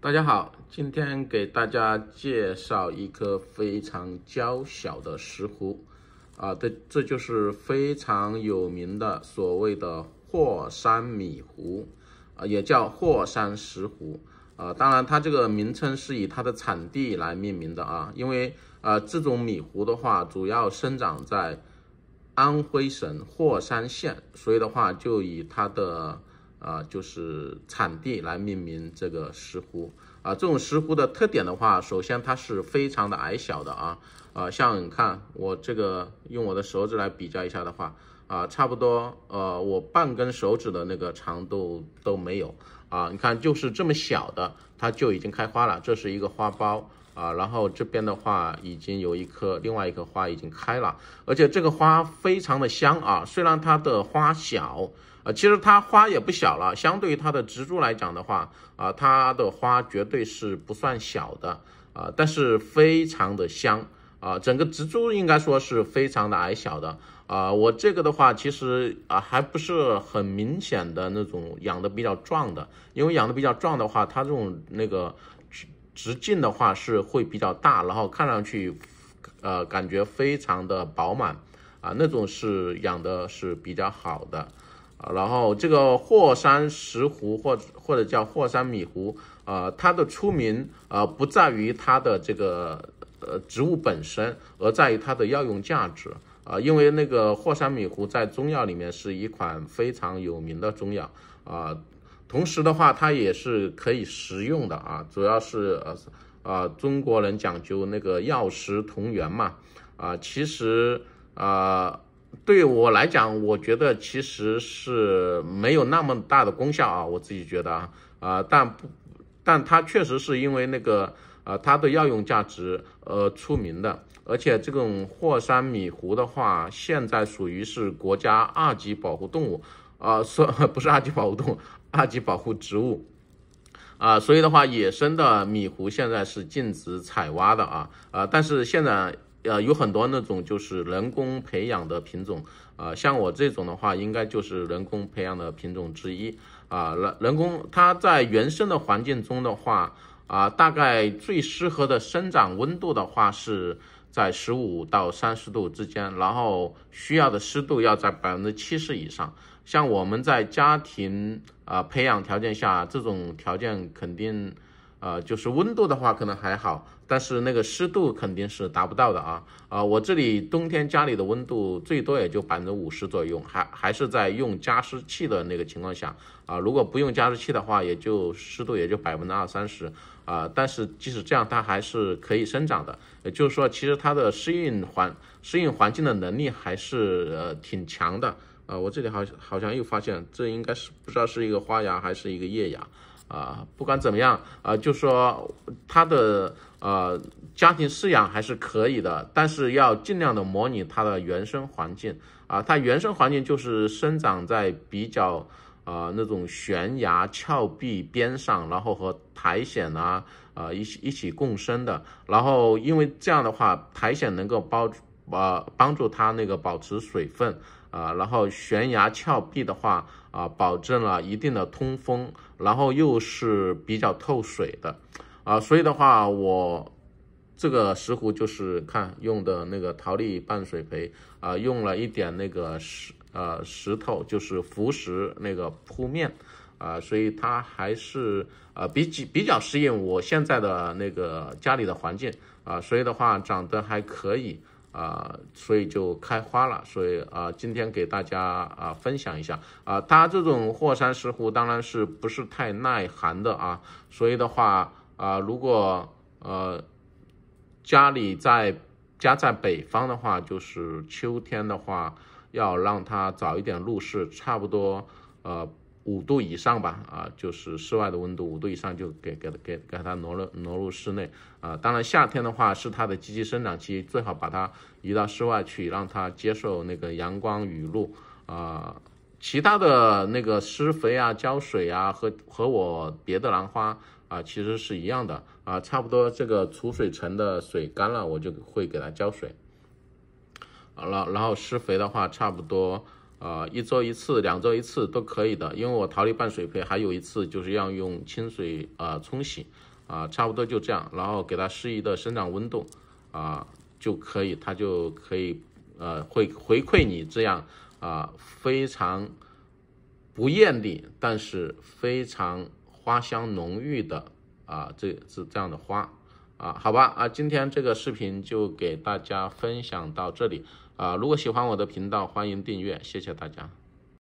大家好，今天给大家介绍一颗非常娇小的石斛啊，这这就是非常有名的所谓的霍山米斛啊，也叫霍山石斛啊。当然，它这个名称是以它的产地来命名的啊，因为呃，这种米斛的话主要生长在安徽省霍山县，所以的话就以它的。啊，就是产地来命名这个石斛啊。这种石斛的特点的话，首先它是非常的矮小的啊，啊，像你看我这个用我的手指来比较一下的话，啊，差不多呃我半根手指的那个长度都没有啊。你看就是这么小的，它就已经开花了，这是一个花苞啊。然后这边的话已经有一颗，另外一颗花已经开了，而且这个花非常的香啊，虽然它的花小。其实它花也不小了，相对于它的植株来讲的话，啊，它的花绝对是不算小的啊，但是非常的香啊。整个植株应该说是非常的矮小的啊。我这个的话，其实啊还不是很明显的那种养的比较壮的，因为养的比较壮的话，它这种那个直直径的话是会比较大，然后看上去，呃，感觉非常的饱满啊，那种是养的是比较好的。啊，然后这个霍山石斛或或者叫霍山米斛，呃，它的出名，呃，不在于它的这个呃植物本身，而在于它的药用价值啊，因为那个霍山米斛在中药里面是一款非常有名的中药啊，同时的话，它也是可以食用的啊，主要是呃，啊，中国人讲究那个药食同源嘛，啊，其实啊。对我来讲，我觉得其实是没有那么大的功效啊，我自己觉得啊，啊，但不，但它确实是因为那个，呃，它的药用价值呃出名的，而且这种霍山米斛的话，现在属于是国家二级保护动物，啊，说 不是二级保护动，物，二级保护植物，啊，所以的话，野生的米斛现在是禁止采挖的啊，啊，但是现在。呃，有很多那种就是人工培养的品种，啊，像我这种的话，应该就是人工培养的品种之一，啊，人人工它在原生的环境中的话，啊，大概最适合的生长温度的话是在十五到三十度之间，然后需要的湿度要在百分之七十以上。像我们在家庭啊培养条件下，这种条件肯定。啊，就是温度的话可能还好，但是那个湿度肯定是达不到的啊。啊，我这里冬天家里的温度最多也就百分之五十左右，还还是在用加湿器的那个情况下啊。如果不用加湿器的话，也就湿度也就百分之二三十啊。但是即使这样，它还是可以生长的。也就是说，其实它的适应环适应环境的能力还是呃挺强的。啊，我这里好像好像又发现，这应该是不知道是一个花芽还是一个叶芽。啊，不管怎么样，啊，就说它的呃家庭饲养还是可以的，但是要尽量的模拟它的原生环境啊。它原生环境就是生长在比较呃那种悬崖峭壁边上，然后和苔藓啊呃一起一起共生的。然后因为这样的话，苔藓能够包呃帮助它那个保持水分啊，然后悬崖峭壁的话啊，保证了一定的通风。然后又是比较透水的，啊，所以的话，我这个石斛就是看用的那个陶粒半水培，啊，用了一点那个石，呃，石头就是浮石那个铺面，啊，所以它还是，呃，比较比较适应我现在的那个家里的环境，啊，所以的话长得还可以。啊，所以就开花了，所以啊，今天给大家啊分享一下啊，它这种霍山石斛当然是不是太耐寒的啊，所以的话啊，如果呃家里在家在北方的话，就是秋天的话，要让它早一点入室，差不多呃。五度以上吧，啊，就是室外的温度五度以上就给给给给它挪入挪入室内，啊，当然夏天的话是它的积极生长期，最好把它移到室外去，让它接受那个阳光雨露，啊，其他的那个施肥啊、浇水啊，和和我别的兰花啊其实是一样的，啊，差不多这个储水层的水干了，我就会给它浇水。好了，然后施肥的话，差不多。啊，一周一次、两周一次都可以的，因为我陶粒半水培，还有一次就是要用清水啊冲洗，啊，差不多就这样，然后给它适宜的生长温度，啊，就可以，它就可以，呃，会回馈你这样啊，非常不艳丽，但是非常花香浓郁的啊，这是这样的花啊，好吧，啊，今天这个视频就给大家分享到这里。啊！如果喜欢我的频道，欢迎订阅，谢谢大家。